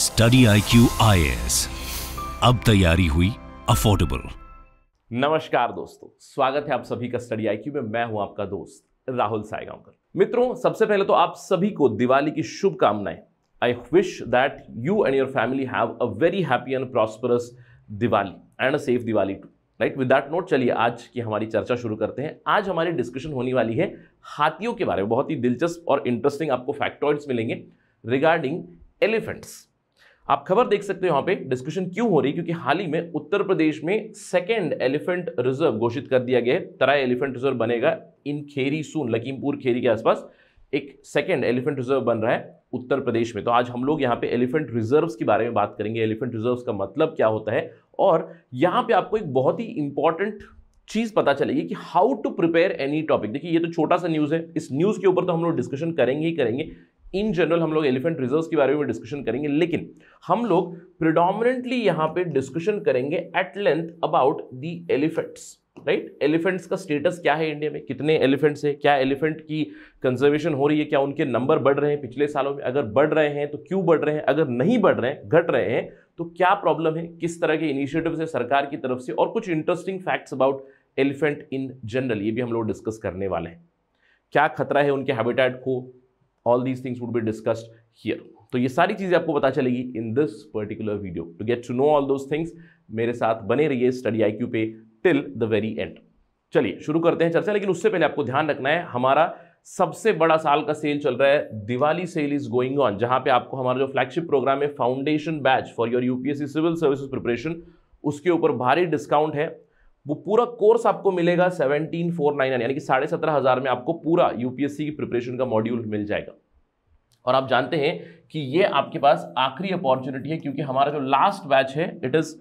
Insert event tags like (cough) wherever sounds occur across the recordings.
Study I Q आई अब तैयारी हुई अफोर्डेबल नमस्कार दोस्तों स्वागत है आप सभी का स्टडी आई में मैं हूं आपका दोस्त राहुल सायगांवकर मित्रों सबसे पहले तो आप सभी को दिवाली की शुभकामनाएं I wish that you and your family have a very happy and prosperous Diwali and a safe Diwali too right with that note चलिए आज की हमारी चर्चा शुरू करते हैं आज हमारी डिस्कशन होने वाली है हाथियों के बारे में बहुत ही दिलचस्प और इंटरेस्टिंग आपको फैक्टॉइड्स मिलेंगे रिगार्डिंग एलिफेंट्स आप खबर देख सकते हो यहाँ पे डिस्कशन क्यों हो रही क्योंकि हाल ही में उत्तर प्रदेश में सेकेंड एलिफेंट रिजर्व घोषित कर दिया गया है तराई एलिफेंट रिजर्व बनेगा इन खेरी सून लखीमपुर खेरी के आसपास एक सेकेंड एलिफेंट रिजर्व बन रहा है उत्तर प्रदेश में तो आज हम लोग यहाँ पे एलिफेंट रिजर्व्स के बारे में बात करेंगे एलिफेंट रिजर्व्स का मतलब क्या होता है और यहाँ पे आपको एक बहुत ही इंपॉर्टेंट चीज़ पता चलेगी कि how to prepare any topic देखिए ये तो छोटा सा न्यूज़ है इस न्यूज़ के ऊपर तो हम लोग डिस्कशन करेंगे ही करेंगे इन जनरल हम लोग एलिफेंट रिजर्व के बारे में डिस्कशन करेंगे लेकिन हम लोग प्रिडोमिनेंटली यहां पे डिस्कशन करेंगे at length about the elephants right elephants का स्टेटस क्या है इंडिया में कितने एलिफेंट्स हैं क्या एलिफेंट की कंजर्वेशन हो रही है क्या उनके नंबर बढ़ रहे हैं पिछले सालों में अगर बढ़ रहे हैं तो क्यों बढ़ रहे हैं अगर नहीं बढ़ रहे हैं घट रहे हैं तो क्या प्रॉब्लम है किस तरह के इनिशिएटिव है सरकार की तरफ से और कुछ interesting facts about elephant in general ये भी हम लोग डिस्कस करने वाले हैं क्या खतरा है उनके हैबिटेट को all these things would be discussed here तो ये सारी चीज़ें आपको पता चलेगी in this particular video to get to know all those things मेरे साथ बने रहिए स्टडी आई पे टिल द वेरी एंड चलिए शुरू करते हैं चर्चा लेकिन उससे पहले आपको ध्यान रखना है हमारा सबसे बड़ा साल का सेल चल रहा है Diwali sale is going on जहां पे आपको हमारा जो फ्लैगशिप प्रोग्राम है foundation batch for your UPSC civil services preparation उसके ऊपर भारी डिस्काउंट है वो पूरा कोर्स आपको मिलेगा सेवनटीन फोर नाइन यानी कि साढ़े सत्रह हज़ार में आपको पूरा यूपीएससी की प्रिपरेशन का मॉड्यूल मिल जाएगा और आप जानते हैं कि ये आपके पास आखिरी अपॉर्चुनिटी है क्योंकि हमारा जो लास्ट बैच है it is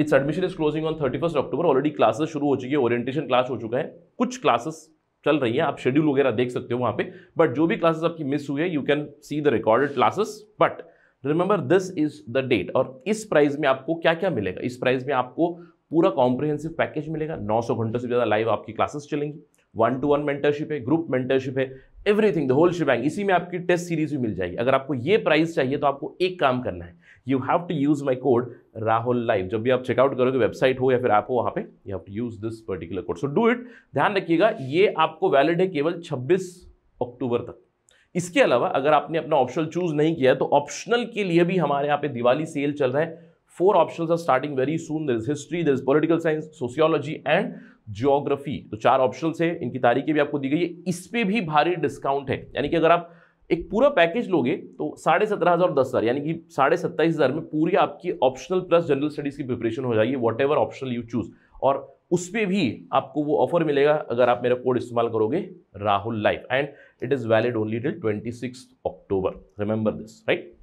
its admission is closing on thirty first October already classes शुरू हो चुकी है ओरिएंटेशन क्लास हो चुका है कुछ क्लासेस चल रही है आप शेड्यूल वगैरह देख सकते हो वहां पे बट जो भी क्लासेस आपकी मिस हुई है you can see the recorded classes but remember this is the date और इस प्राइस में आपको क्या क्या मिलेगा इस प्राइस में आपको पूरा कॉम्प्रिहेंसिव पैकेज मिलेगा 900 घंटों से ज़्यादा लाइव आपकी क्लासेस चलेंगी वन टू वन मेंटरशिप है ग्रुप मेंटरशिप है एवरीथिंग द होल शिपैंग इसी में आपकी टेस्ट सीरीज भी मिल जाएगी अगर आपको ये प्राइस चाहिए तो आपको एक काम करना है you have to use my code Rahul live जब भी आप चेकआउट करोगे वेबसाइट हो या फिर आप हो वहाँ पे you have to use this particular code so do it ध्यान रखिएगा ये आपको वैलिड है केवल छब्बीस अक्टूबर तक इसके अलावा अगर आपने अपना ऑप्शनल चूज़ नहीं किया तो ऑप्शनल के लिए भी हमारे यहाँ पे दिवाली सेल चल रहा है four options are starting very soon there is history there is political science sociology and geography तो चार options है इनकी तारीखें भी आपको दी गई है इस पर भी भारी discount है यानी कि अगर आप एक पूरा पैकेज लोगे तो साढ़े सत्रह हज़ार दस हज़ार यानी कि साढ़े सत्ताईस हज़ार में पूरी आपकी ऑप्शनल प्लस जनरल स्टडीज़ की प्रिपरेशन हो जाएगी whatever optional you choose और उस पर भी आपको वो ऑफर मिलेगा अगर आप मेरा कोड इस्तेमाल करोगे Rahul life and it is valid only till twenty six October remember this right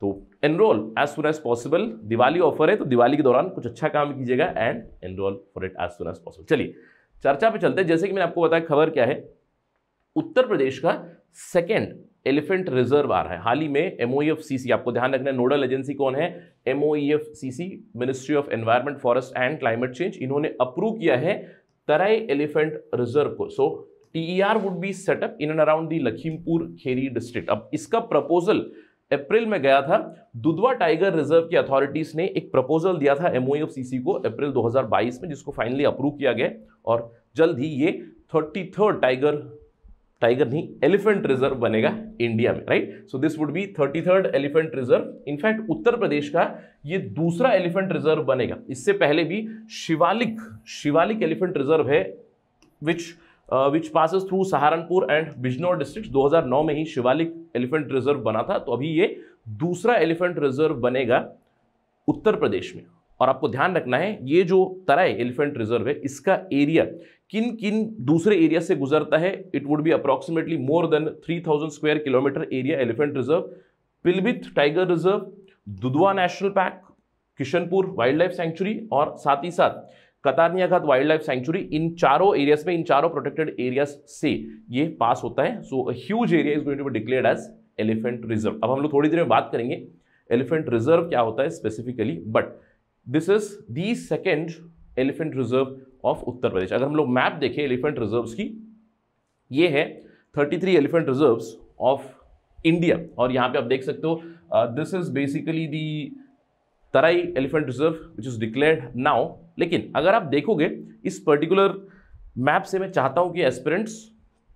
तो enrol as soon as possible Diwali offer है तो दिवाली के दौरान कुछ अच्छा काम कीजिएगा and enrol for it as soon as possible चलिए चर्चा पे चलते हैं जैसे कि मैंने आपको बताया खबर क्या है उत्तर प्रदेश का सेकेंड एलिफेंट रिजर्व आ रहा है हाल ही में एमओईएफसीसी e आपको ध्यान रखना है नोडल एजेंसी कौन है CC ministry of environment forest and climate change इन्होंने अप्रूव किया है तराई एलिफेंट रिजर्व को so T E R would be set up in and around the Lakhimpur Kheri district अब इसका प्रपोजल अप्रैल में गया था दुधवा टाइगर रिजर्व की अथॉरिटीज ने एक प्रपोजल दिया था एमओ ऑफ सीसी को अप्रैल 2022 में जिसको फाइनली अप्रूव किया गया और जल्द ही ये थर्टी टाइगर टाइगर नहीं एलिफेंट रिजर्व बनेगा इंडिया में right so this would be thirty third elephant reserve in fact Uttar Pradesh का ये दूसरा एलिफेंट रिजर्व बनेगा इससे पहले भी शिवालिक शिवालिक एलिफेंट रिजर्व है which which passes through Saharanpur and Bijnor district 2009 में ही शिवालिक एलिफेंट रिजर्व बना था तो अभी ये दूसरा एलिफेंट रिजर्व बनेगा उत्तर प्रदेश में और आपको ध्यान रखना है ये जो तराई एलिफेंट रिजर्व है इसका एरिया किन किन दूसरे एरिया से गुजरता है it would be approximately more than 3000 square kilometre area elephant reserve Pilibhit tiger reserve Dudhwa national park Kishanpur wildlife sanctuary और साथ ही साथ Katarnia Ghat wildlife sanctuary इन चारों एरियाज में इन चारों प्रोटेक्टेड एरियाज से ये पास होता है so huge area is going to be declared as elephant reserve अब हम लोग थोड़ी देर में बात करेंगे एलिफेंट रिजर्व क्या होता है specifically but this is the second elephant reserve of Uttar Pradesh अगर हम लोग मैप देखें एलिफेंट रिजर्व्स की ये है 33 एलिफेंट रिजर्व ऑफ इंडिया और यहाँ पे आप देख सकते हो this is basically the Terai elephant reserve which is declared now लेकिन अगर आप देखोगे इस पर्टिकुलर मैप से मैं चाहता हूँ कि एस्पिरेंट्स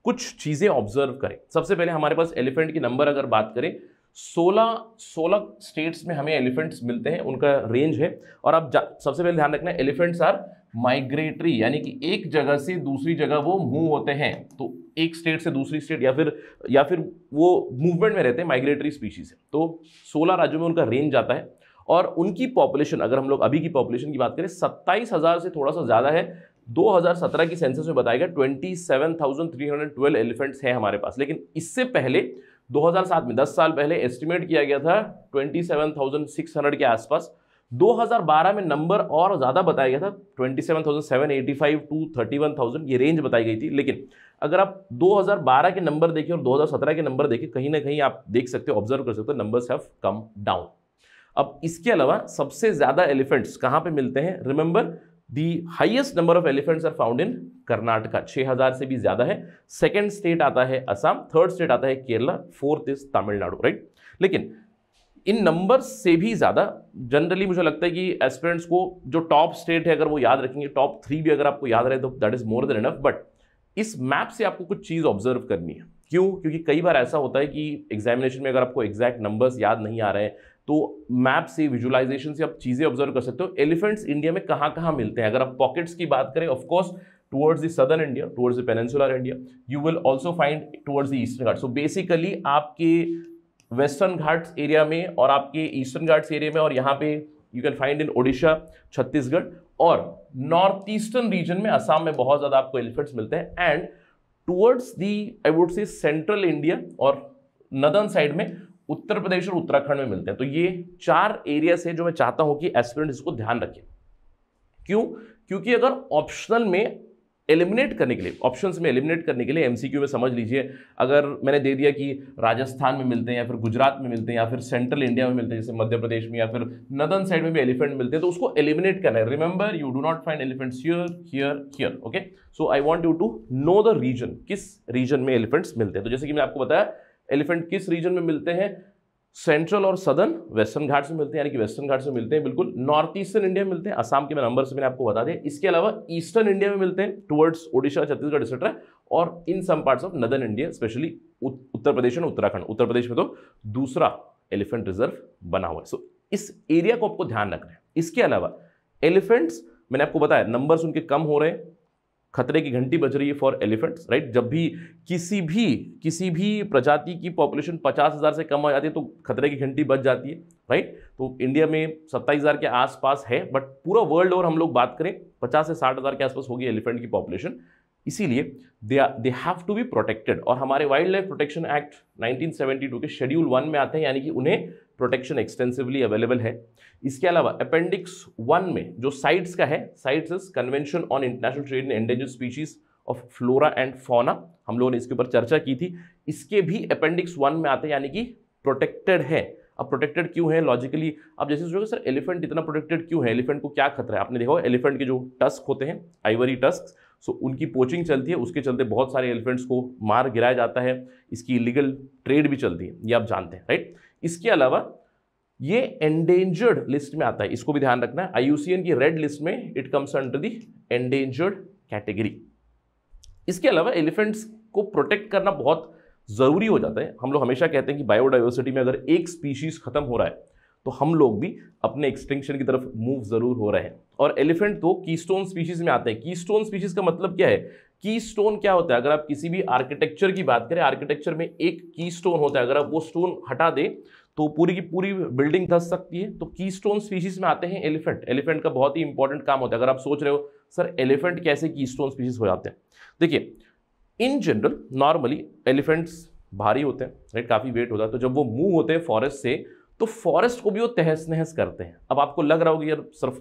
कुछ चीज़ें ऑब्जर्व करें सबसे पहले हमारे पास एलिफेंट की नंबर अगर बात करें 16 16 स्टेट्स में हमें एलिफेंट्स मिलते हैं उनका रेंज है और आप सबसे पहले ध्यान रखना एलिफेंट्स आर माइग्रेटरी यानी कि एक जगह से दूसरी जगह वो मूव होते हैं तो एक स्टेट से दूसरी स्टेट या फिर या फिर वो मूवमेंट में रहते हैं माइग्रेटरी स्पीशीज है तो 16 राज्यों में उनका रेंज आता है और उनकी पॉपुलेशन अगर हम लोग अभी की पॉपुलेशन की बात करें सत्ताईस हज़ार से थोड़ा सा ज़्यादा है 2017 की सेंसस में बताया गया 27,312 एलिफेंट्स हैं हमारे पास लेकिन इससे पहले 2007 में 10 साल पहले एस्टिमेट किया गया था 27,600 के आसपास 2012 में नंबर और ज़्यादा बताया गया था 27,785 टू 31,000 ये रेंज बताई गई थी लेकिन अगर आप 2012 के नंबर देखिए और 2017 के नंबर देखिए कहीं ना कहीं आप देख सकते हो ऑब्जर्व कर सकते हो नंबर्स हैव कम डाउन अब इसके अलावा सबसे ज़्यादा एलिफेंट्स कहां पे मिलते हैं remember the highest number of elephants are found in Karnataka 6000 से भी ज़्यादा है सेकेंड स्टेट आता है असम थर्ड स्टेट आता है Kerala fourth is Tamil Nadu right लेकिन इन नंबर से भी ज़्यादा जनरली मुझे लगता है कि एस्पिरेंट्स को जो टॉप स्टेट है अगर वो याद रखेंगे टॉप थ्री भी अगर आपको याद रहे तो that is more than enough but इस मैप से आपको कुछ चीज़ ऑब्जर्व करनी है क्यों क्योंकि कई बार ऐसा होता है कि एग्जामिनेशन में अगर आपको एग्जैक्ट नंबर्स याद नहीं आ रहे हैं तो मैप से विजुलाइजेशन से आप चीज़ें ऑब्जर्व कर सकते हो एलिफेंट्स इंडिया में कहाँ कहाँ मिलते हैं अगर आप पॉकेट्स की बात करें of course towards the southern India towards the peninsular India you will also find towards the eastern Ghat. So basically आपके वेस्टर्न घाट्स एरिया में और आपके ईस्टर्न घाट्स एरिया में और यहाँ पे you can find in Odisha Chhattisgarh और नॉर्थ ईस्टर्न रीजन में असम में बहुत ज़्यादा आपको एलिफेंट्स मिलते हैं and towards the I would say central India और नदर्न साइड में उत्तर प्रदेश और उत्तराखंड में मिलते हैं तो ये चार एरिया से जो मैं चाहता हूं कि एस्पिरेंट इसको ध्यान रखें क्यों क्योंकि अगर ऑप्शनल में एलिमिनेट करने के लिए ऑप्शन में एलिमिनेट करने के लिए एमसीक्यू में समझ लीजिए अगर मैंने दे दिया कि राजस्थान में मिलते हैं या फिर गुजरात में मिलते हैं या फिर सेंट्रल इंडिया में मिलते हैं जैसे मध्य प्रदेश में या फिर नदन साइड में भी एलिफेंट मिलते हैं तो उसको एलिमिनेट करना है remember you do not find elephants here here here okay so I want you to know the region किस रीजन में एलिफेंट्स मिलते हैं तो जैसे कि मैंने आपको बताया एलिफेंट किस रीजन में मिलते हैं सेंट्रल और सदर्न वेस्टर्न घाट से मिलते हैं यानी कि वेस्टर्न घाट से मिलते हैं बिल्कुल नॉर्थ ईस्टर्न इंडिया में मिलते हैं असम के मैं नंबर से मैंने आपको बता दिया इसके अलावा ईस्टर्न इंडिया में मिलते हैं टुवर्ड्स ओडिशा छत्तीसगढ़ एक्सेट्रा और in some parts of northern India specially Uttar Pradesh और उत्तराखंड उत्तर प्रदेश में तो दूसरा एलिफेंट रिजर्व बना हुआ है सो so, इस एरिया को आपको ध्यान रखना है इसके अलावा एलिफेंट्स मैंने आपको बताया नंबर्स उनके कम हो रहे हैं खतरे की घंटी बज रही है फॉर एलिफेंट्स राइट जब भी किसी भी किसी भी प्रजाति की पॉपुलेशन पचास हज़ार से कम हो जाती है तो खतरे की घंटी बच जाती है राइट तो इंडिया में सत्ताईस हज़ार के आसपास है बट पूरा वर्ल्ड और हम लोग बात करें पचास से साठ हज़ार के आसपास होगी एलिफेंट की पॉपुलेशन इसीलिए they they have to be protected और हमारे वाइल्ड लाइफ प्रोटेक्शन एक्ट 1972 के शेड्यूल वन में आते हैं यानी कि उन्हें प्रोटेक्शन एक्सटेंसिवली अवेलेबल है इसके अलावा अपेंडिक्स वन में जो साइट्स का है CITES is convention on international trade in endangered species of flora and fauna हम लोगों ने इसके ऊपर चर्चा की थी इसके भी अपेंडिक्स वन में आते हैं यानी कि प्रोटेक्टेड है अब प्रोटेक्टेड क्यों है लॉजिकली आप जैसे सोचोगे सर एलिफेंट इतना प्रोटेक्टेड क्यों है एलिफेंट को क्या खतरा है आपने देखा एलिफेंट के जो टस्क होते हैं आइवरी टस्क सो उनकी पोचिंग चलती है उसके चलते बहुत सारे एलिफेंट्स को मार गिराया जाता है इसकी इलीगल ट्रेड भी चलती है ये आप जानते हैं राइट इसके अलावा ये एंडेंजर्ड लिस्ट में आता है इसको भी ध्यान रखना है आई की रेड लिस्ट में it comes under the endangered category इसके अलावा एलिफेंट्स को प्रोटेक्ट करना बहुत ज़रूरी हो जाता है हम लोग हमेशा कहते हैं कि बायोडाइवर्सिटी में अगर एक स्पीशीज़ ख़त्म हो रहा है तो हम लोग भी अपने एक्सटेंशन की तरफ मूव ज़रूर हो रहे हैं और एलिफेंट तो कीस्टोन स्पीशीज़ में आते हैं कीस्टोन स्पीशीज़ का मतलब क्या है की स्टोन क्या होता है अगर आप किसी भी आर्किटेक्चर की बात करें आर्किटेक्चर में एक की स्टोन होता है अगर आप वो स्टोन हटा दें तो पूरी की पूरी बिल्डिंग धस सकती है तो की स्टोन स्पीशीज़ में आते हैं एलिफेंट एलिफेंट का बहुत ही इंपॉर्टेंट काम होता है अगर आप सोच रहे हो सर एलिफेंट कैसे की स्टोन स्पीशीज़ हो जाते हैं देखिए इन जनरल नॉर्मली एलिफेंट्स भारी होते हैं राइट काफ़ी वेट होता है तो जब वो मूव होते हैं फॉरेस्ट से तो फॉरेस्ट को भी वो तहस नहस करते हैं अब आपको लग रहा होगा यार सिर्फ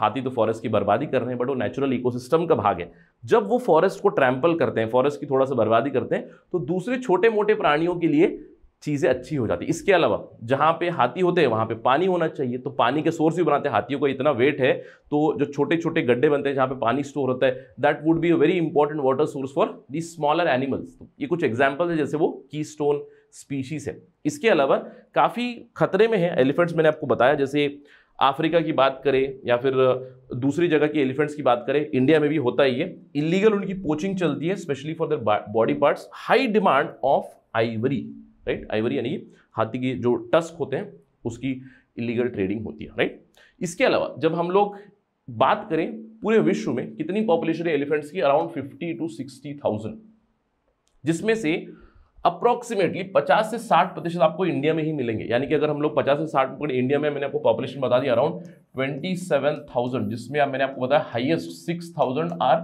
हाथी तो फॉरेस्ट की बर्बादी कर रहे हैं बट वो नेचुरल इकोसिस्टम का भाग है जब वो फॉरेस्ट को ट्रैम्पल करते हैं फॉरेस्ट की थोड़ा सा बर्बादी करते हैं तो दूसरे छोटे मोटे प्राणियों के लिए चीज़ें अच्छी हो जाती इसके अलावा जहाँ पे हाथी होते हैं वहाँ पे पानी होना चाहिए तो पानी के सोर्स भी बनाते हैं हाथियों का इतना वेट है तो जो छोटे छोटे गड्ढे बनते हैं जहाँ पे पानी स्टोर होता है that would be a very important water source for the smaller animals ये कुछ एग्जाम्पल्स है जैसे वो की स्टोन स्पीशीज़ है इसके अलावा काफ़ी खतरे में है एलिफेंट्स मैंने आपको बताया जैसे अफ्रीका की बात करें या फिर दूसरी जगह की एलिफेंट्स की बात करें इंडिया में भी होता ही है इलीगल उनकी पोचिंग चलती है specially for their body parts high demand of ivory right ivory यानी हाथी के जो टस्क होते हैं उसकी इलीगल ट्रेडिंग होती है राइट इसके अलावा जब हम लोग बात करें पूरे विश्व में कितनी पॉपुलेशन है एलिफेंट्स की around fifty to sixty thousand जिसमें से अप्रोक्सीमेटली 50 से 60 प्रतिशत आपको इंडिया में ही मिलेंगे यानी कि अगर हम लोग 50 से 60 पकड़ इंडिया में मैंने आपको पॉपुलेशन बता दी अराउंड 27,000 जिसमें आप मैंने आपको बताया highest 6,000 are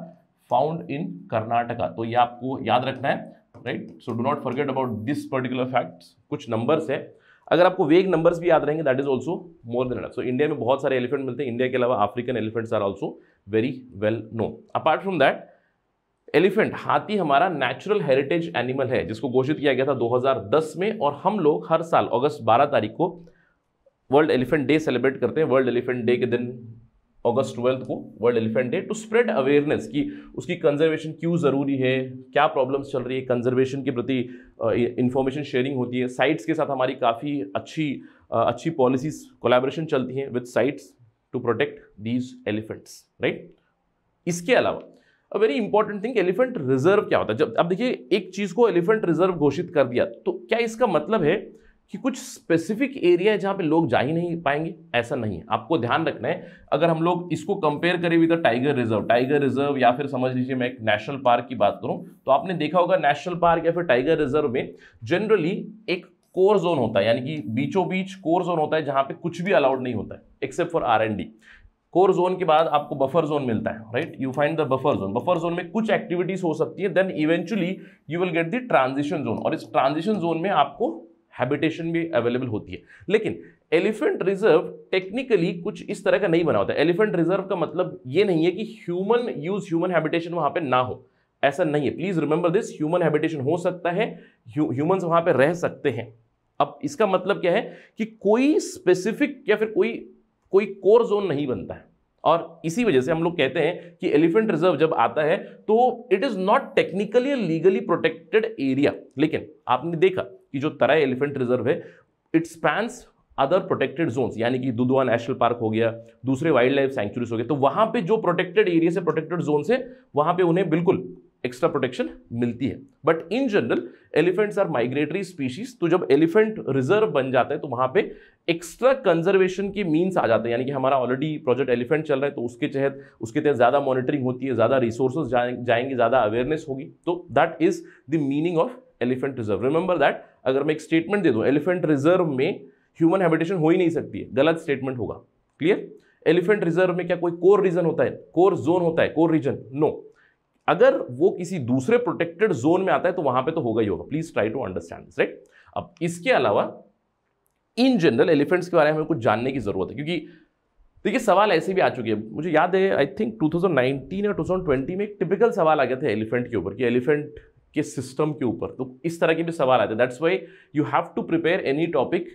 found in Karnataka तो ये आपको याद रखना है right so do not forget about this particular fact कुछ नंबर्स है अगर आपको वेग नंबर्स भी याद रहेंगे that is also more than so India में बहुत सारे एलिफेंट मिलते हैं इंडिया के अलावा African elephants are also very well know apart from that elephant हाथी हमारा नेचुरल हेरिटेज एनिमल है जिसको घोषित किया गया था 2010 में और हम लोग हर साल अगस्त 12 तारीख को वर्ल्ड एलिफेंट डे सेलिब्रेट करते हैं वर्ल्ड एलिफेंट डे के दिन अगस्त ट्वेल्थ को world elephant day to spread awareness कि उसकी कंजर्वेशन क्यों ज़रूरी है क्या प्रॉब्लम्स चल रही है कंजर्वेशन के प्रति इन्फॉर्मेशन शेयरिंग होती है साइट्स के साथ हमारी काफ़ी अच्छी अच्छी पॉलिसीज कोलेबोरेशन चलती हैं with CITES to protect these elephants right इसके अलावा a very important thing elephant reserve क्या होता है जब अब देखिए एक चीज़ को एलिफेंट रिजर्व घोषित कर दिया तो क्या इसका मतलब है कि कुछ स्पेसिफिक एरिया है जहाँ पे लोग जा ही नहीं पाएंगे ऐसा नहीं है आपको ध्यान रखना है अगर हम लोग इसको कंपेयर करें with tiger reserve tiger reserve या फिर समझ लीजिए मैं एक नेशनल पार्क की बात करूँ तो आपने देखा होगा नेशनल पार्क या फिर टाइगर रिजर्व में जनरली एक कोर जोन होता है यानी कि बीचों बीच कोर जोन होता है जहाँ पे कुछ भी अलाउड नहीं होता है except for R D core zone के बाद आपको बफर जोन मिलता है right you find the buffer zone buffer zone में कुछ एक्टिविटीज हो सकती है then eventually you will get the transition zone और इस ट्रांजिशन जोन में आपको हैबिटेशन भी अवेलेबल होती है लेकिन एलिफेंट रिजर्व टेक्निकली कुछ इस तरह का नहीं बना होता एलिफेंट रिजर्व का मतलब ये नहीं है कि ह्यूमन यूज ह्यूमन हैबिटेशन वहाँ पे ना हो ऐसा नहीं है please remember this human habitation हो सकता है ह्यूमन्स वहाँ पे रह सकते हैं अब इसका मतलब क्या है कि कोई स्पेसिफिक या फिर कोई कोई कोर जोन नहीं बनता है और इसी वजह से हम लोग कहते हैं कि एलिफेंट रिजर्व जब आता है तो it is not technically legally protected area लेकिन आपने देखा कि जो तराई एलिफेंट रिजर्व है it spans other protected zone यानी कि दुदुआ नेशनल पार्क हो गया दूसरे वाइल्ड लाइफ सैंक्चुरीज हो गए तो वहाँ पे जो प्रोटेक्टेड एरिया से प्रोटेक्टेड जोन है वहाँ पे उन्हें बिल्कुल एक्स्ट्रा प्रोटेक्शन मिलती है but in general elephants are migratory species तो जब एलिफेंट रिजर्व बन जाता है तो वहाँ पे एक्स्ट्रा कंजर्वेशन के मीन्स आ जाते हैं यानी कि हमारा ऑलरेडी प्रोजेक्ट एलिफेंट चल रहा है तो उसके तहत उसके तहत ज़्यादा मॉनिटरिंग होती है ज़्यादा रिसोर्सेज जाएंगे ज़्यादा अवेयरनेस होगी तो that is the meaning of elephant reserve remember that अगर मैं एक स्टेटमेंट दे दूँ एलिफेंट रिजर्व में ह्यूमन हैबिटेशन हो ही नहीं सकती है गलत स्टेटमेंट होगा क्लियर एलिफेंट रिजर्व में क्या कोई कोर रीजन होता है कोर जोन होता है कोर रीजन नो no. अगर वो किसी दूसरे प्रोटेक्टेड जोन में आता है तो वहां पे तो होगा ही होगा please try to understand this right अब इसके अलावा इन जनरल एलिफेंट्स के बारे में हमें कुछ जानने की जरूरत है क्योंकि देखिए सवाल ऐसे भी आ चुके हैं मुझे याद है आई थिंक 2019 या 2020 में एक टिपिकल सवाल आ गया था एलिफेंट के ऊपर कि एलिफेंट के सिस्टम के ऊपर तो इस तरह के भी सवाल आते हैं that's why you have to prepare any topic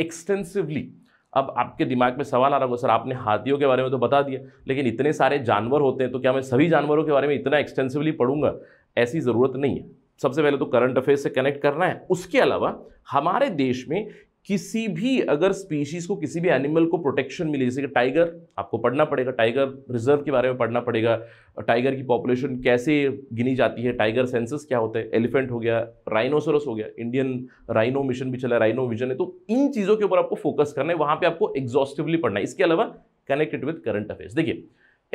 extensively अब आपके दिमाग में सवाल आ रहा होगा सर आपने हाथियों के बारे में तो बता दिया लेकिन इतने सारे जानवर होते हैं तो क्या मैं सभी जानवरों के बारे में इतना एक्सटेंसिवली पढ़ूंगा ऐसी ज़रूरत नहीं है सबसे पहले तो करंट अफेयर्स से कनेक्ट करना है उसके अलावा हमारे देश में किसी भी अगर स्पीशीज़ को किसी भी एनिमल को प्रोटेक्शन मिले जैसे कि टाइगर आपको पढ़ना पड़ेगा टाइगर रिजर्व के बारे में पढ़ना पड़ेगा टाइगर की पॉपुलेशन कैसे गिनी जाती है टाइगर सेंसस क्या होते हैं एलिफेंट हो गया राइनोसोरस हो गया इंडियन राइनो मिशन भी चला राइनो विजन है तो इन चीज़ों के ऊपर आपको फोकस करना है वहाँ पर आपको एग्जॉस्टिवली पढ़ना है इसके अलावा कनेक्टेड विद करंट अफेयर्स देखिए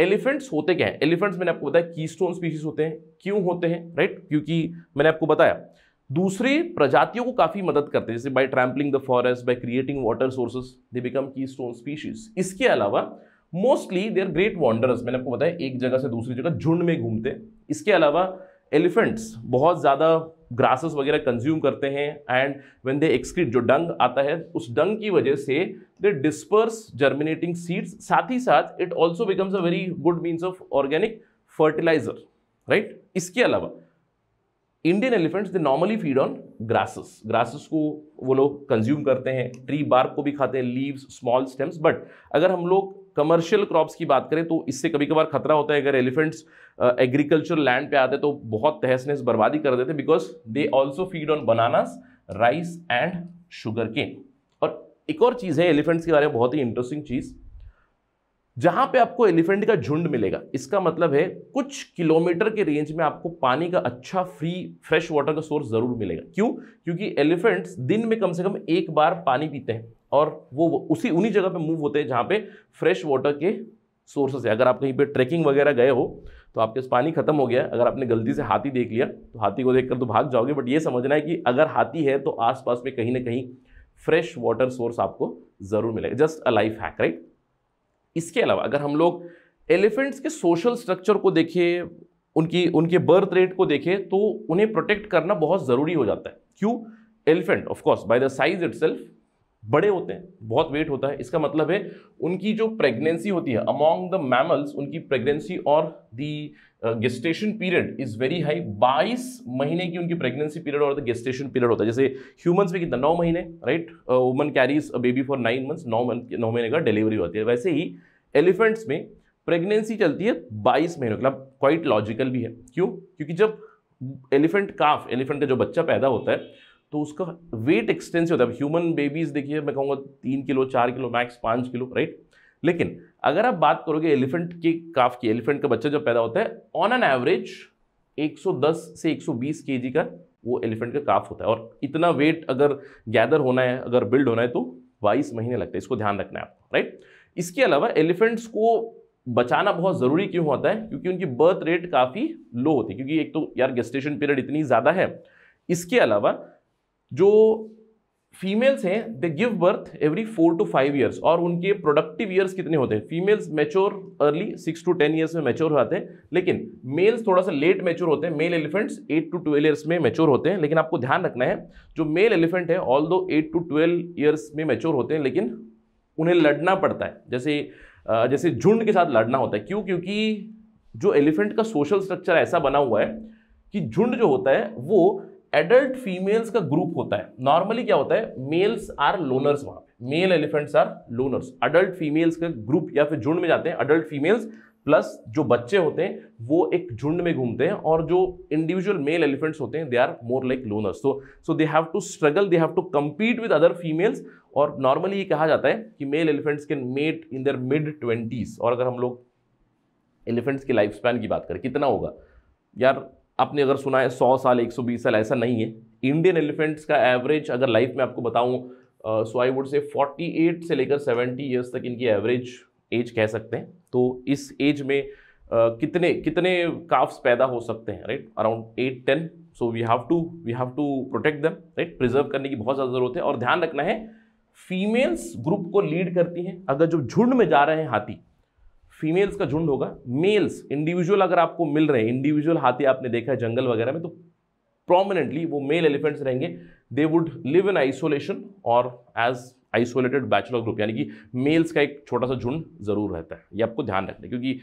एलिफेंट्स होते क्या हैं एलिफेंट्स मैंने आपको बताया की स्टोन स्पीशीज होते हैं क्यों होते हैं राइट क्योंकि मैंने आपको बताया दूसरे प्रजातियों को काफ़ी मदद करते हैं जैसे by trampling the forest by creating water sources they become keystone species इसके अलावा mostly they are great wanderers मैंने आपको बताया एक जगह से दूसरी जगह झुंड में घूमते इसके अलावा एलिफेंट्स बहुत ज़्यादा ग्रासेस वगैरह कंज्यूम करते हैं एंड व्हेन दे एक्सक्रीट जो डंग आता है उस डंग की वजह से दे डिस्पर्स जर्मिनेटिंग सीड्स साथ ही साथ it also becomes a very good means of organic fertiliser right इसके अलावा Indian elephants they normally feed on grasses grasses को वो लोग कंज्यूम करते हैं ट्री बार्क को भी खाते हैं लीव्स स्मॉल स्टेम्स बट अगर हम लोग कमर्शियल क्रॉप्स की बात करें तो इससे कभी कभार खतरा होता है अगर एलिफेंट्स एग्रीकल्चर लैंड पे आते तो बहुत तहस नहस बर्बादी कर देते because they also feed on bananas rice and sugarcane और एक और चीज़ है एलिफेंट्स के बारे में बहुत ही इंटरेस्टिंग चीज़ जहां पे आपको एलिफेंट का झुंड मिलेगा इसका मतलब है कुछ किलोमीटर के रेंज में आपको पानी का अच्छा फ्री फ्रेश वाटर का सोर्स ज़रूर मिलेगा क्यों क्योंकि एलिफेंट्स दिन में कम से कम एक बार पानी पीते हैं और वो उसी उन्हीं जगह पे मूव होते हैं जहाँ पे फ्रेश वाटर के सोर्सेस है अगर आप कहीं पे ट्रैकिंग वगैरह गए हो तो आपके पास पानी खत्म हो गया अगर आपने गलती से हाथी देख लिया तो हाथी को देखकर तो भाग जाओगे बट ये समझना है कि अगर हाथी है तो आसपास में कहीं ना कहीं फ्रेश वाटर सोर्स आपको ज़रूर मिलेगा just a life hack right इसके अलावा अगर हम लोग एलिफेंट्स के सोशल स्ट्रक्चर को देखें उनकी उनके बर्थ रेट को देखें तो उन्हें प्रोटेक्ट करना बहुत ज़रूरी हो जाता है क्यों elephant of course by the size itself बड़े होते हैं बहुत वेट होता है इसका मतलब है उनकी जो प्रेगनेंसी होती है अमॉन्ग द मैमल्स उनकी प्रेगनेंसी और the gestation period is very high बाईस महीने की उनकी प्रेगनेंसी पीरियड और द गेस्टेशन पीरियड होता है जैसे ह्यूमंस में कितना नौ महीने right woman carries a baby for nine months नौ मंथ नौ महीने का डिलीवरी होती है वैसे ही एलिफेंट्स में प्रेगनेंसी चलती है बाईस महीने मतलब क्वाइट लॉजिकल भी है क्यों क्योंकि जब एलिफेंट काफ एलिफेंट का जो बच्चा पैदा होता है तो उसका वेट एक्सटेंसिव होता है ह्यूमन बेबीज देखिए मैं कहूँगा तीन किलो चार किलो मैक्स पाँच किलो राइट लेकिन अगर आप बात करोगे एलिफेंट के काफ की एलिफेंट का बच्चा जब पैदा होता है ऑन एन एवरेज 110 से 120 केजी का वो एलिफेंट का काफ होता है और इतना वेट अगर गैदर होना है अगर बिल्ड होना है तो बाईस महीने लगते हैं इसको ध्यान रखना है आपको राइट इसके अलावा एलिफेंट्स को बचाना बहुत ज़रूरी क्यों होता है क्योंकि उनकी बर्थ रेट काफ़ी लो होती है क्योंकि एक तो यार गेस्टेशन पीरियड इतनी ज़्यादा है इसके अलावा जो फीमेल्स हैं they give birth every four to five years और उनके प्रोडक्टिव ईयर्स कितने होते हैं females mature early six to ten years में मेच्योर होते हैं लेकिन मेल्स थोड़ा सा लेट मेच्योर होते हैं male elephants eight to twelve years में मेच्योर होते हैं लेकिन आपको ध्यान रखना है जो मेल एलिफेंट है although eight to twelve years में मेच्योर होते हैं लेकिन उन्हें लड़ना पड़ता है जैसे जैसे झुंड के साथ लड़ना होता है क्यों क्योंकि जो एलिफेंट का सोशल स्ट्रक्चर ऐसा बना हुआ है कि झुंड जो होता है वो एडल्ट फीमेल्स का ग्रुप होता है नॉर्मली क्या होता है मेल्स आर लोनर्स वहां पे male elephants are loners adult females का ग्रुप या फिर झुंड में जाते हैं अडल्ट फीमेल्स प्लस जो बच्चे होते हैं वो एक झुंड में घूमते हैं और जो इंडिविजुअल मेल एलिफेंट्स होते हैं they are more like loners तो so they have to struggle they have to compete with other females और नॉर्मली ये कहा जाता है कि male elephants can mate in their mid twenties और अगर हम लोग एलिफेंट्स की लाइफ स्पैन की बात करें कितना होगा यार आपने अगर सुना है सौ साल एक सौ बीस साल ऐसा नहीं है इंडियन एलिफेंट्स का एवरेज अगर लाइफ में आपको बताऊं सो आई वुड से 48 से लेकर 70 इयर्स तक इनकी एवरेज एज कह सकते हैं तो इस एज में uh, कितने कितने काफ्स पैदा हो सकते हैं right around eight ten so we have to we have to protect them right preserve करने की बहुत ज़्यादा ज़रूरत है और ध्यान रखना है फीमेल्स ग्रुप को लीड करती हैं अगर जो झुंड में जा रहे हैं हाथी फीमेल्स का झुंड होगा मेल्स इंडिविजुअल अगर आपको मिल रहे हैं इंडिविजुअल हाथी आपने देखा है जंगल वगैरह में तो प्रोमिनेंटली वो मेल एलिफेंट्स रहेंगे they would live in isolation और एज आइसोलेटेड बैचलर ग्रुप यानी कि मेल्स का एक छोटा सा झुंड जरूर रहता है ये आपको ध्यान रखना क्योंकि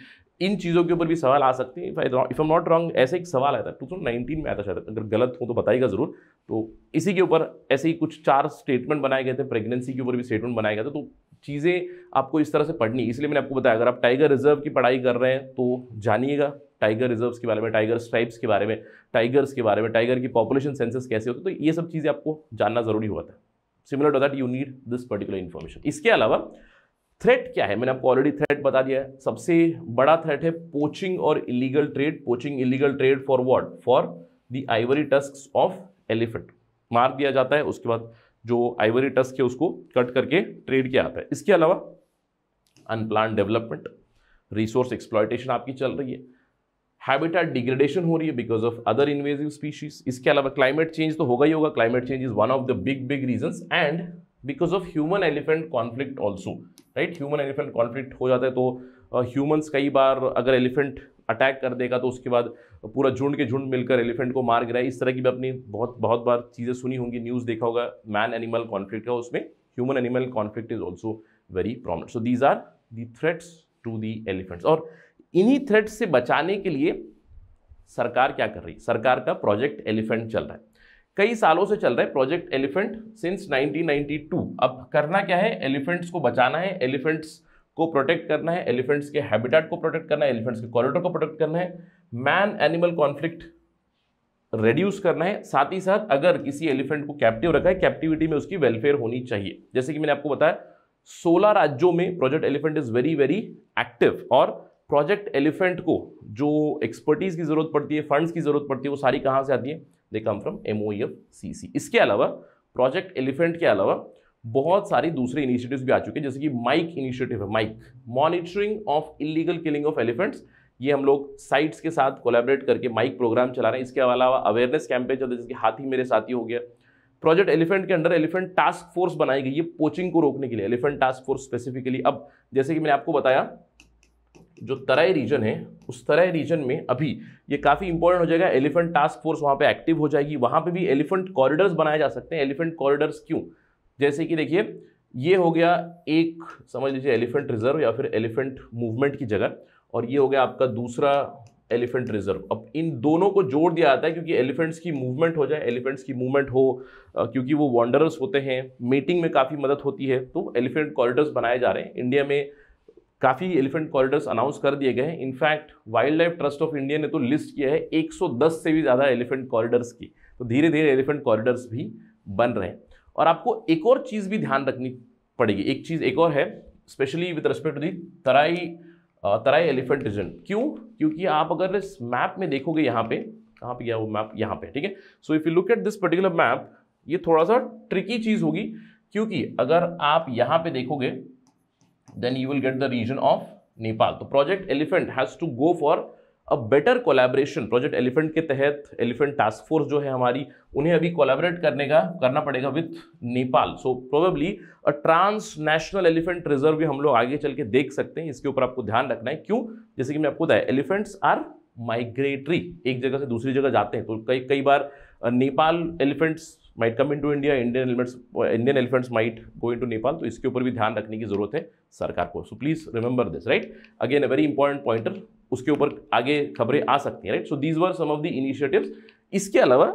इन चीज़ों के ऊपर भी सवाल आ सकते हैं इफ़ एम नॉट रॉन्ग ऐसे एक सवाल आया था टू थाउजेंड नाइनटीन में आता शायद अगर गलत हो तो बताएगा ज़रूर तो इसी के ऊपर ऐसे ही कुछ चार स्टेटमेंट बनाए गए थे प्रेगनेंसी के ऊपर भी स्टेटमेंट बनाए गए थे तो चीज़ें आपको इस तरह से पढ़नी इसलिए मैंने आपको बताया अगर आप टाइगर रिजर्व की पढ़ाई कर रहे हैं तो जानिएगा टाइगर रिजर्व्स के बारे में टाइगर स्ट्राइप्स के बारे में टाइगर्स के बारे में टाइगर की पॉपुलेशन सेंसस कैसे होते हैं तो ये सब चीज़ें आपको जानना ज़रूरी हुआ था similar to that you need this particular information इसके अलावा थ्रेट क्या है मैंने आपको ऑलरेडी थ्रेट बता दिया है सबसे बड़ा थ्रेट है पोचिंग और illegal trade poaching illegal trade for what for the ivory tusk of elephant मार दिया जाता है उसके बाद जो आइवरी टस्क है उसको कट करके ट्रेड किया जाता है इसके अलावा अनप्लान डेवलपमेंट रिसोर्स एक्सप्लॉयटेशन आपकी चल रही है हैबिटेट डिग्रेडेशन हो रही है because of other invasive species इसके अलावा क्लाइमेट चेंज तो होगा ही होगा climate change is one of the big big reason and because of human elephant conflict also right human elephant conflict हो जाता है तो ह्यूमंस कई बार अगर एलिफेंट अटैक कर देगा तो उसके बाद पूरा झुंड के झुंड मिलकर एलिफेंट को मार गिराए इस तरह की भी अपनी बहुत बहुत बार चीज़ें सुनी होंगी न्यूज़ देखा होगा मैन एनिमल कॉन्फ्लिक्ट का उसमें human animal conflict is also very prominent so these are the threats to the elephants और इन्हीं थ्रेट्स से बचाने के लिए सरकार क्या कर रही है सरकार का प्रोजेक्ट एलिफेंट चल रहा है कई सालों से चल रहा है प्रोजेक्ट एलिफेंट सिंस 1992 अब करना क्या है एलिफेंट्स को बचाना है एलिफेंट्स को प्रोटेक्ट करना है एलिफेंट्स के हैबिटेट को प्रोटेक्ट करना है एलिफेंट्स के कॉरिडोर को प्रोटेक्ट करना है मैन एनिमल कॉन्फ्लिक्ट रेड्यूस करना है साथ ही साथ अगर किसी एलिफेंट को कैप्टिव रखा है कैप्टिविटी में उसकी वेलफेयर होनी चाहिए जैसे कि मैंने आपको बताया सोलह राज्यों में project elephant is very very active और प्रोजेक्ट एलिफेंट को जो एक्सपर्टीज़ की ज़रूरत पड़ती है फंड्स की ज़रूरत पड़ती है वो सारी कहाँ से आती है they come from M O E F C C अलावा प्रोजेक्ट एलिफेंट के अलावा बहुत सारी दूसरे इनिशिएटिव्स भी आ चुके हैं जैसे कि माइक इनिशिएटिव है MIKE monitoring of illegal killing of elephants ये हम लोग साइट्स के साथ कोलैबोरेट करके माइक प्रोग्राम चला रहे हैं इसके अलावा अवेयरनेस कैंपेन चल रहे हैं जैसे हाथी मेरे साथी हो गया प्रोजेक्ट एलिफेंट के अंडर एलिफेंट टास्क फोर्स बनाई गई है पोचिंग को रोकने के लिए एलिफेंट टास्क फोर्स स्पेसिफिकली अब जैसे कि मैंने आपको बताया जो तराई रीजन है उस तराई रीजन में अभी ये काफ़ी इंपॉर्टेंट हो जाएगा एलिफेंट टास्क फोर्स वहाँ पे एक्टिव हो जाएगी वहाँ पे भी एलिफेंट कॉरिडर्स बनाए जा सकते हैं एलिफेंट कॉरिडर्स क्यों जैसे कि देखिए ये हो गया एक समझ लीजिए एलिफेंट रिजर्व या फिर एलिफेंट मूवमेंट की जगह और ये हो गया आपका दूसरा एलिफेंट रिजर्व अब इन दोनों को जोड़ दिया जाता है क्योंकि एलिफेंट्स की मूवमेंट हो जाए एलिफेंट्स की मूवमेंट हो क्योंकि वो वॉन्डरर्स होते हैं मीटिंग में काफ़ी मदद होती है तो एलिफेंट कॉरिडर्स बनाए जा रहे हैं इंडिया में काफ़ी एलिफेंट कॉरिडर्स अनाउंस कर दिए गए हैं in fact wildlife trust of India ने तो लिस्ट किया है 110 से भी ज़्यादा एलिफेंट कॉरिडर्स की तो धीरे धीरे एलिफेंट कॉरिडर्स भी बन रहे हैं और आपको एक और चीज़ भी ध्यान रखनी पड़ेगी एक चीज़ एक और है specially with respect to the Terai Terai elephant region क्यों क्योंकि आप अगर इस मैप में देखोगे यहाँ पे कहाँ पे गया वो मैप यहाँ पे ठीक है so if you look at this particular map ये थोड़ा सा ट्रिकी चीज़ होगी क्योंकि अगर आप यहाँ पे देखोगे then you will get the region of Nepal तो project elephant has to go for अब बेटर कोलैबोरेशन प्रोजेक्ट एलिफेंट के तहत एलिफेंट टास्क फोर्स जो है हमारी उन्हें अभी कोलैबोरेट करने का करना पड़ेगा with Nepal so probably a transnational elephant reserve भी हम लोग आगे चल के देख सकते हैं इसके ऊपर आपको ध्यान रखना है क्यों जैसे कि मैं आपको बताया एलिफेंट्स आर माइग्रेटरी एक जगह से दूसरी जगह जाते हैं तो कई कई बार Nepal elephants might come to India Indian elements Indian elephants might go to Nepal तो इसके ऊपर भी ध्यान रखने की जरूरत है सरकार को so please remember this right again a very important pointer उसके ऊपर आगे खबरें आ सकती हैं right so these were some of the initiatives इसके अलावा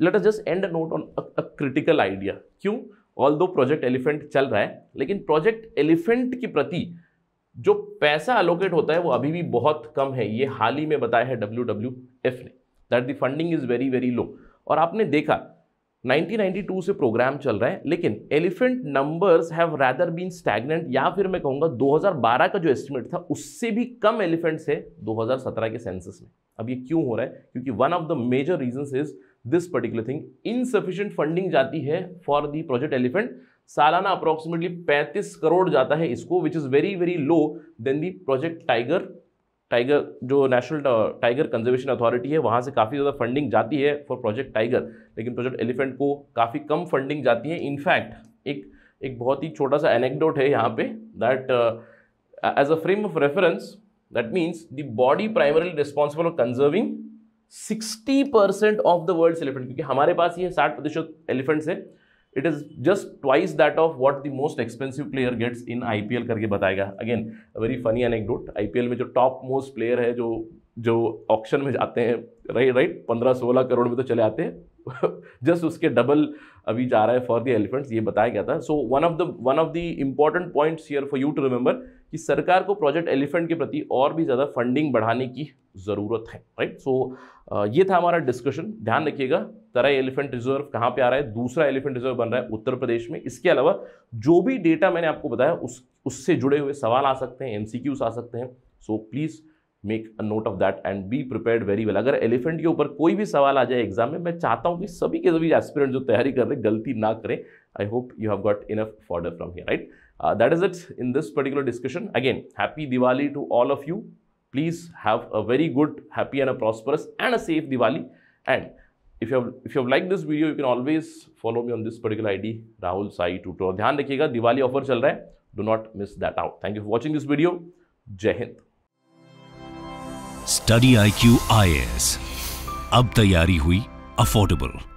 let us just end a note on a critical idea क्यों ऑल दो प्रोजेक्ट एलिफेंट चल रहा है लेकिन प्रोजेक्ट एलिफेंट के प्रति जो पैसा अलोकेट होता है वो अभी भी बहुत कम है ये हाल ही में बताया है डब्ल्यू डब्ल्यू एफ ने that the funding is very very low और आपने देखा 1992 से प्रोग्राम चल रहा है लेकिन elephant numbers have rather been stagnant या फिर मैं कहूँगा 2012 का जो एस्टिमेट था उससे भी कम एलिफेंट्स है 2017 के सेंसस में अब ये क्यों हो रहा है क्योंकि one of the major reason is this particular thing insufficient funding जाती है फॉर दी प्रोजेक्ट एलिफेंट सालाना अप्रॉक्सीमेटली 35 करोड़ जाता है इसको which is very very low then the project tiger tiger जो नेशनल टाइगर कंजर्वेशन अथॉरिटी है वहाँ से काफ़ी ज़्यादा फंडिंग जाती है फॉर प्रोजेक्ट टाइगर लेकिन प्रोजेक्ट एलिफेंट को काफ़ी कम फंडिंग जाती है इनफैक्ट एक एक बहुत ही छोटा सा एनेक्डोट है यहाँ पे that as a frame of reference that means the body primarily responsible for conserving sixty percent of the world elephant क्योंकि हमारे पास ये साठ प्रतिशत एलिफेंट्स है it is just twice that of what the most expensive player gets in I P L करके बताएगा again very funny anecdote L में जो टॉप मोस्ट प्लेयर है जो जो ऑक्शन में जाते हैं राइट राइट पंद्रह सोलह करोड़ में तो चले आते हैं जस्ट (laughs) उसके डबल अभी जा रहा है फॉर द एलिफेंट्स ये बताया गया था so one of the one of the important points here for you to remember कि सरकार को प्रोजेक्ट एलिफेंट के प्रति और भी ज़्यादा फंडिंग बढ़ाने की ज़रूरत है राइट right? सो so, ये था हमारा डिस्कशन ध्यान रखिएगा तरह एलिफेंट रिजर्व कहाँ पे आ रहा है दूसरा एलिफेंट रिजर्व बन रहा है उत्तर प्रदेश में इसके अलावा जो भी डेटा मैंने आपको बताया उस उससे जुड़े हुए सवाल आ सकते हैं एनसीक्यूस आ सकते हैं सो please make a note of that and be prepared very well अगर एलिफेंट के ऊपर कोई भी सवाल आ जाए एग्जाम में मैं चाहता हूँ कि सभी के सभी एस्पिरेंट जो तैयारी कर रहे गलती ना करें I hope you have got enough fodder from here right that is it in this particular discussion again happy Diwali to all of you please have a very good happy and a prosperous and a safe Diwali and if you have if you have liked this video you can always follow me on this particular id rahul sai tutor ध्यान रखिएगा Diwali offer चल रहा है do not miss that out thank you for watching this video जय हिंद study I Q I A S तैयारी हुई affordable